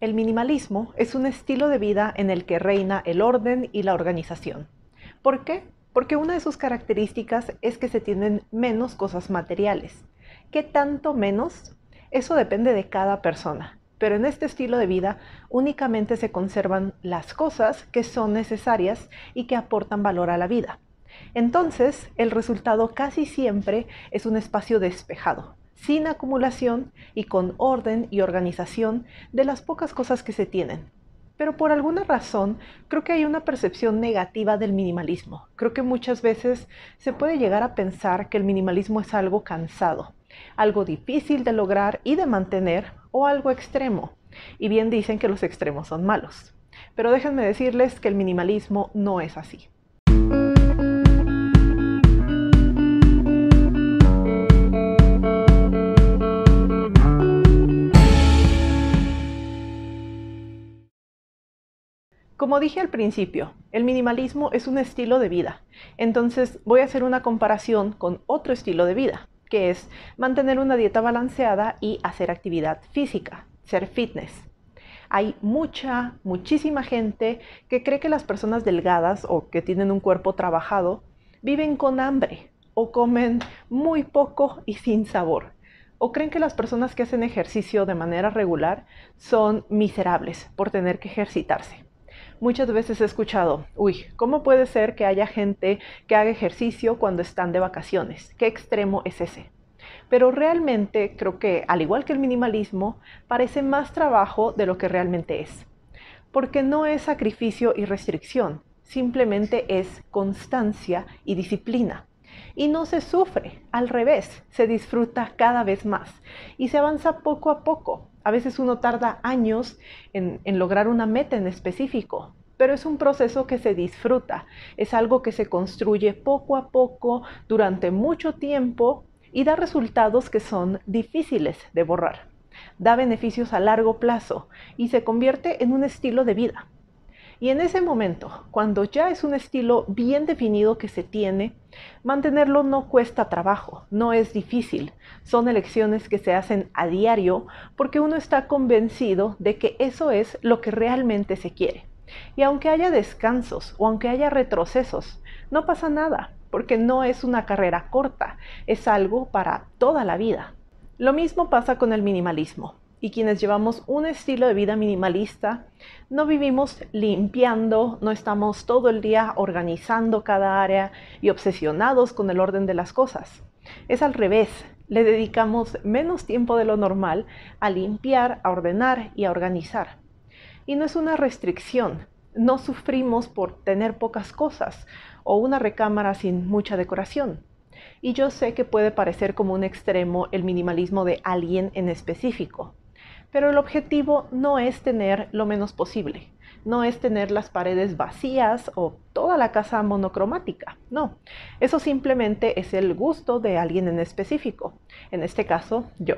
El minimalismo es un estilo de vida en el que reina el orden y la organización. ¿Por qué? Porque una de sus características es que se tienen menos cosas materiales. ¿Qué tanto menos? Eso depende de cada persona, pero en este estilo de vida únicamente se conservan las cosas que son necesarias y que aportan valor a la vida. Entonces, el resultado casi siempre es un espacio despejado, sin acumulación y con orden y organización de las pocas cosas que se tienen. Pero por alguna razón creo que hay una percepción negativa del minimalismo. Creo que muchas veces se puede llegar a pensar que el minimalismo es algo cansado, algo difícil de lograr y de mantener o algo extremo. Y bien dicen que los extremos son malos. Pero déjenme decirles que el minimalismo no es así. Como dije al principio, el minimalismo es un estilo de vida, entonces voy a hacer una comparación con otro estilo de vida, que es mantener una dieta balanceada y hacer actividad física, ser fitness. Hay mucha, muchísima gente que cree que las personas delgadas o que tienen un cuerpo trabajado viven con hambre o comen muy poco y sin sabor. O creen que las personas que hacen ejercicio de manera regular son miserables por tener que ejercitarse. Muchas veces he escuchado, uy, ¿cómo puede ser que haya gente que haga ejercicio cuando están de vacaciones? ¿Qué extremo es ese? Pero realmente creo que, al igual que el minimalismo, parece más trabajo de lo que realmente es. Porque no es sacrificio y restricción, simplemente es constancia y disciplina. Y no se sufre, al revés, se disfruta cada vez más y se avanza poco a poco, a veces uno tarda años en, en lograr una meta en específico, pero es un proceso que se disfruta, es algo que se construye poco a poco durante mucho tiempo y da resultados que son difíciles de borrar. Da beneficios a largo plazo y se convierte en un estilo de vida. Y en ese momento, cuando ya es un estilo bien definido que se tiene, mantenerlo no cuesta trabajo, no es difícil. Son elecciones que se hacen a diario porque uno está convencido de que eso es lo que realmente se quiere. Y aunque haya descansos o aunque haya retrocesos, no pasa nada, porque no es una carrera corta, es algo para toda la vida. Lo mismo pasa con el minimalismo y quienes llevamos un estilo de vida minimalista, no vivimos limpiando, no estamos todo el día organizando cada área y obsesionados con el orden de las cosas. Es al revés, le dedicamos menos tiempo de lo normal a limpiar, a ordenar y a organizar. Y no es una restricción, no sufrimos por tener pocas cosas o una recámara sin mucha decoración. Y yo sé que puede parecer como un extremo el minimalismo de alguien en específico, pero el objetivo no es tener lo menos posible, no es tener las paredes vacías o toda la casa monocromática, no. Eso simplemente es el gusto de alguien en específico, en este caso yo.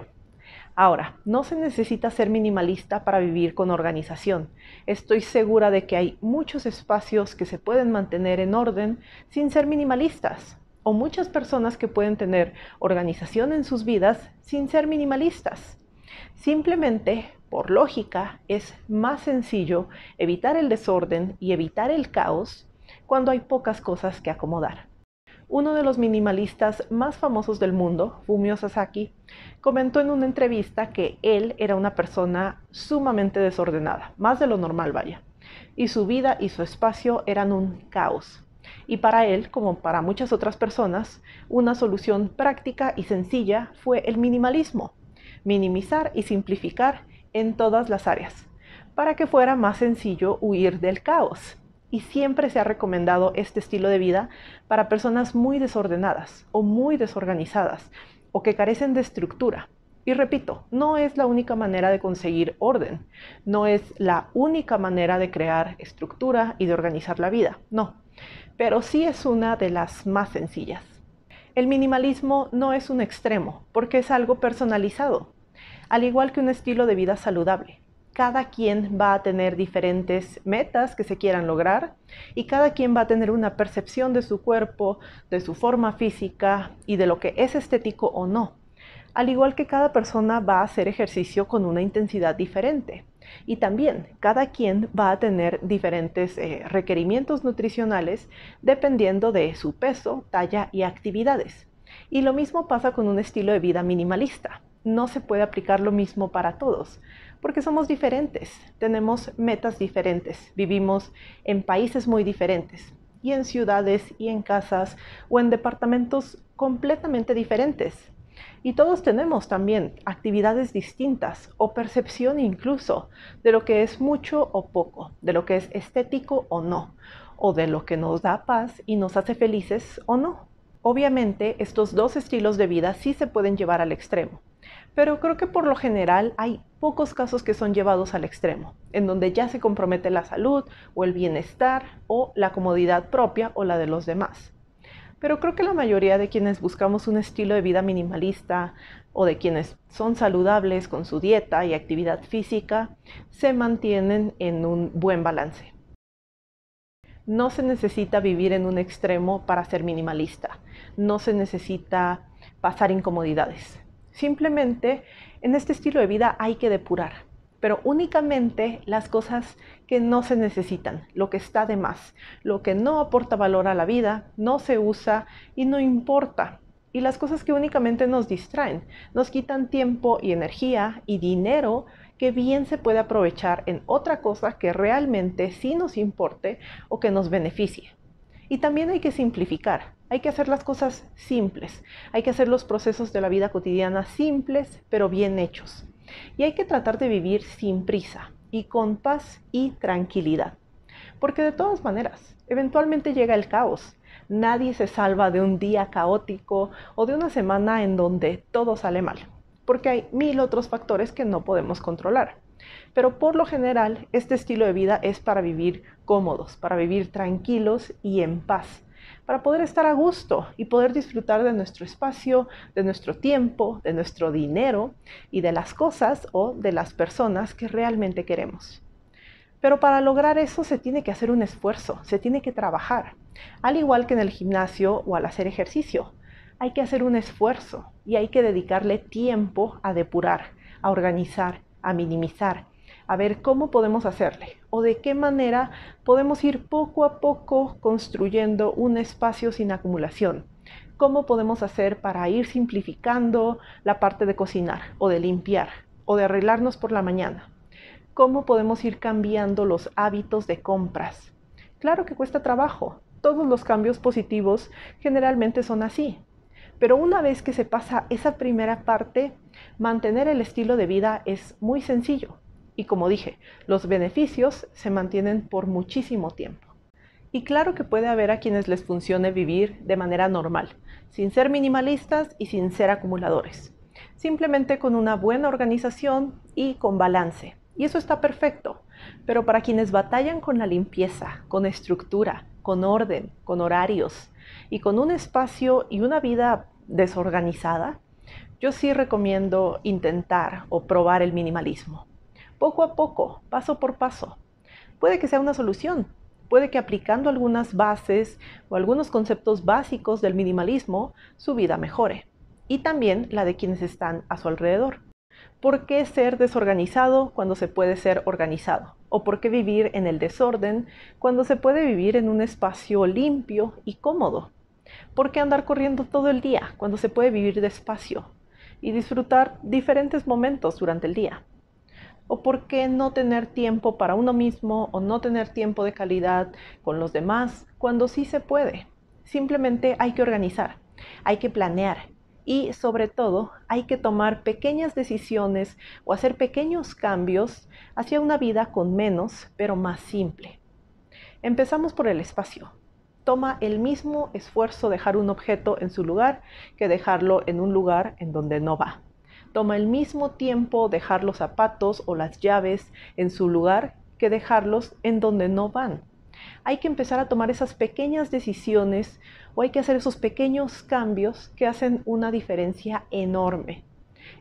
Ahora, no se necesita ser minimalista para vivir con organización. Estoy segura de que hay muchos espacios que se pueden mantener en orden sin ser minimalistas, o muchas personas que pueden tener organización en sus vidas sin ser minimalistas. Simplemente, por lógica, es más sencillo evitar el desorden y evitar el caos cuando hay pocas cosas que acomodar. Uno de los minimalistas más famosos del mundo, Fumio Sasaki, comentó en una entrevista que él era una persona sumamente desordenada, más de lo normal vaya, y su vida y su espacio eran un caos. Y para él, como para muchas otras personas, una solución práctica y sencilla fue el minimalismo, minimizar y simplificar en todas las áreas, para que fuera más sencillo huir del caos. Y siempre se ha recomendado este estilo de vida para personas muy desordenadas o muy desorganizadas o que carecen de estructura. Y repito, no es la única manera de conseguir orden, no es la única manera de crear estructura y de organizar la vida, no, pero sí es una de las más sencillas. El minimalismo no es un extremo, porque es algo personalizado, al igual que un estilo de vida saludable. Cada quien va a tener diferentes metas que se quieran lograr y cada quien va a tener una percepción de su cuerpo, de su forma física y de lo que es estético o no. Al igual que cada persona va a hacer ejercicio con una intensidad diferente. Y también cada quien va a tener diferentes eh, requerimientos nutricionales dependiendo de su peso, talla y actividades. Y lo mismo pasa con un estilo de vida minimalista. No se puede aplicar lo mismo para todos, porque somos diferentes, tenemos metas diferentes, vivimos en países muy diferentes, y en ciudades y en casas o en departamentos completamente diferentes. Y todos tenemos también actividades distintas o percepción incluso de lo que es mucho o poco, de lo que es estético o no, o de lo que nos da paz y nos hace felices o no. Obviamente, estos dos estilos de vida sí se pueden llevar al extremo, pero creo que por lo general hay pocos casos que son llevados al extremo, en donde ya se compromete la salud o el bienestar o la comodidad propia o la de los demás. Pero creo que la mayoría de quienes buscamos un estilo de vida minimalista o de quienes son saludables con su dieta y actividad física, se mantienen en un buen balance. No se necesita vivir en un extremo para ser minimalista, no se necesita pasar incomodidades. Simplemente en este estilo de vida hay que depurar, pero únicamente las cosas que no se necesitan, lo que está de más, lo que no aporta valor a la vida, no se usa y no importa. Y las cosas que únicamente nos distraen, nos quitan tiempo y energía y dinero que bien se puede aprovechar en otra cosa que realmente sí nos importe o que nos beneficie. Y también hay que simplificar, hay que hacer las cosas simples, hay que hacer los procesos de la vida cotidiana simples pero bien hechos. Y hay que tratar de vivir sin prisa y con paz y tranquilidad. Porque de todas maneras, eventualmente llega el caos. Nadie se salva de un día caótico o de una semana en donde todo sale mal, porque hay mil otros factores que no podemos controlar. Pero por lo general, este estilo de vida es para vivir cómodos, para vivir tranquilos y en paz, para poder estar a gusto y poder disfrutar de nuestro espacio, de nuestro tiempo, de nuestro dinero y de las cosas o de las personas que realmente queremos. Pero para lograr eso se tiene que hacer un esfuerzo, se tiene que trabajar, al igual que en el gimnasio o al hacer ejercicio. Hay que hacer un esfuerzo y hay que dedicarle tiempo a depurar, a organizar, a minimizar, a ver cómo podemos hacerle o de qué manera podemos ir poco a poco construyendo un espacio sin acumulación. ¿Cómo podemos hacer para ir simplificando la parte de cocinar o de limpiar o de arreglarnos por la mañana? ¿Cómo podemos ir cambiando los hábitos de compras? Claro que cuesta trabajo. Todos los cambios positivos generalmente son así. Pero una vez que se pasa esa primera parte, mantener el estilo de vida es muy sencillo y como dije, los beneficios se mantienen por muchísimo tiempo. Y claro que puede haber a quienes les funcione vivir de manera normal, sin ser minimalistas y sin ser acumuladores. Simplemente con una buena organización y con balance. Y eso está perfecto. Pero para quienes batallan con la limpieza, con estructura, con orden, con horarios y con un espacio y una vida desorganizada, yo sí recomiendo intentar o probar el minimalismo poco a poco, paso por paso. Puede que sea una solución, puede que aplicando algunas bases o algunos conceptos básicos del minimalismo, su vida mejore, y también la de quienes están a su alrededor. ¿Por qué ser desorganizado cuando se puede ser organizado? ¿O por qué vivir en el desorden cuando se puede vivir en un espacio limpio y cómodo? ¿Por qué andar corriendo todo el día cuando se puede vivir despacio y disfrutar diferentes momentos durante el día? ¿O por qué no tener tiempo para uno mismo o no tener tiempo de calidad con los demás cuando sí se puede? Simplemente hay que organizar, hay que planear y sobre todo hay que tomar pequeñas decisiones o hacer pequeños cambios hacia una vida con menos pero más simple. Empezamos por el espacio. Toma el mismo esfuerzo dejar un objeto en su lugar que dejarlo en un lugar en donde no va toma el mismo tiempo dejar los zapatos o las llaves en su lugar que dejarlos en donde no van. Hay que empezar a tomar esas pequeñas decisiones o hay que hacer esos pequeños cambios que hacen una diferencia enorme.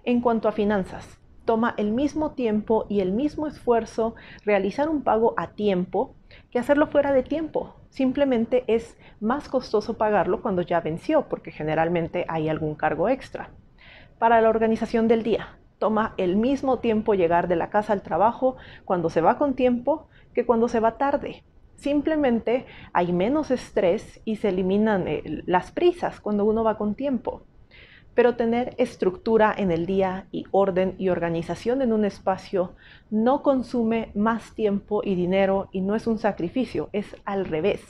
En cuanto a finanzas, toma el mismo tiempo y el mismo esfuerzo realizar un pago a tiempo que hacerlo fuera de tiempo. Simplemente es más costoso pagarlo cuando ya venció, porque generalmente hay algún cargo extra para la organización del día. Toma el mismo tiempo llegar de la casa al trabajo cuando se va con tiempo que cuando se va tarde. Simplemente hay menos estrés y se eliminan eh, las prisas cuando uno va con tiempo. Pero tener estructura en el día y orden y organización en un espacio no consume más tiempo y dinero y no es un sacrificio, es al revés.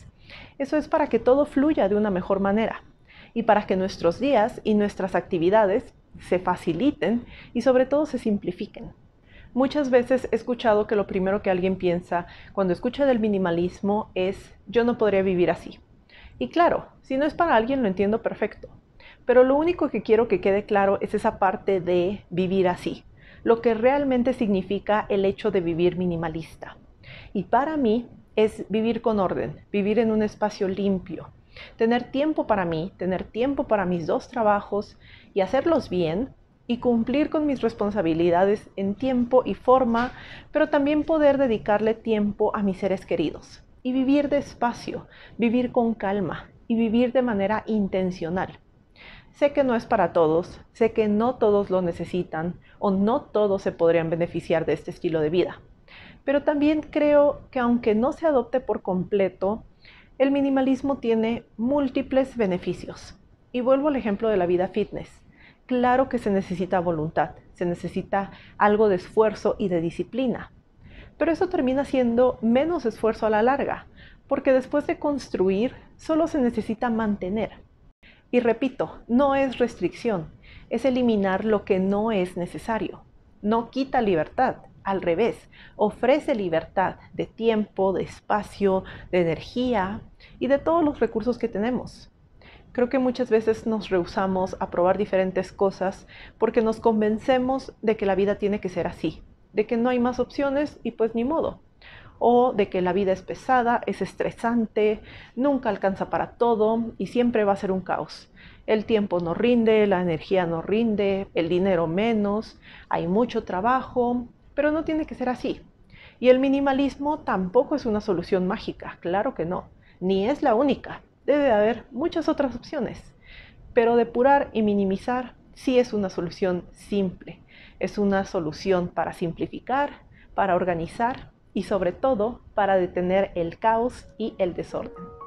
Eso es para que todo fluya de una mejor manera y para que nuestros días y nuestras actividades se faciliten y sobre todo se simplifiquen. Muchas veces he escuchado que lo primero que alguien piensa cuando escucha del minimalismo es yo no podría vivir así. Y claro, si no es para alguien lo entiendo perfecto, pero lo único que quiero que quede claro es esa parte de vivir así, lo que realmente significa el hecho de vivir minimalista. Y para mí es vivir con orden, vivir en un espacio limpio, Tener tiempo para mí, tener tiempo para mis dos trabajos y hacerlos bien y cumplir con mis responsabilidades en tiempo y forma, pero también poder dedicarle tiempo a mis seres queridos y vivir despacio, vivir con calma y vivir de manera intencional. Sé que no es para todos, sé que no todos lo necesitan o no todos se podrían beneficiar de este estilo de vida. Pero también creo que aunque no se adopte por completo, el minimalismo tiene múltiples beneficios. Y vuelvo al ejemplo de la vida fitness. Claro que se necesita voluntad, se necesita algo de esfuerzo y de disciplina. Pero eso termina siendo menos esfuerzo a la larga, porque después de construir solo se necesita mantener. Y repito, no es restricción, es eliminar lo que no es necesario. No quita libertad, al revés, ofrece libertad de tiempo, de espacio, de energía y de todos los recursos que tenemos. Creo que muchas veces nos rehusamos a probar diferentes cosas porque nos convencemos de que la vida tiene que ser así, de que no hay más opciones y pues ni modo. O de que la vida es pesada, es estresante, nunca alcanza para todo y siempre va a ser un caos. El tiempo no rinde, la energía no rinde, el dinero menos, hay mucho trabajo, pero no tiene que ser así. Y el minimalismo tampoco es una solución mágica, claro que no, ni es la única. Debe haber muchas otras opciones, pero depurar y minimizar sí es una solución simple, es una solución para simplificar, para organizar y sobre todo para detener el caos y el desorden.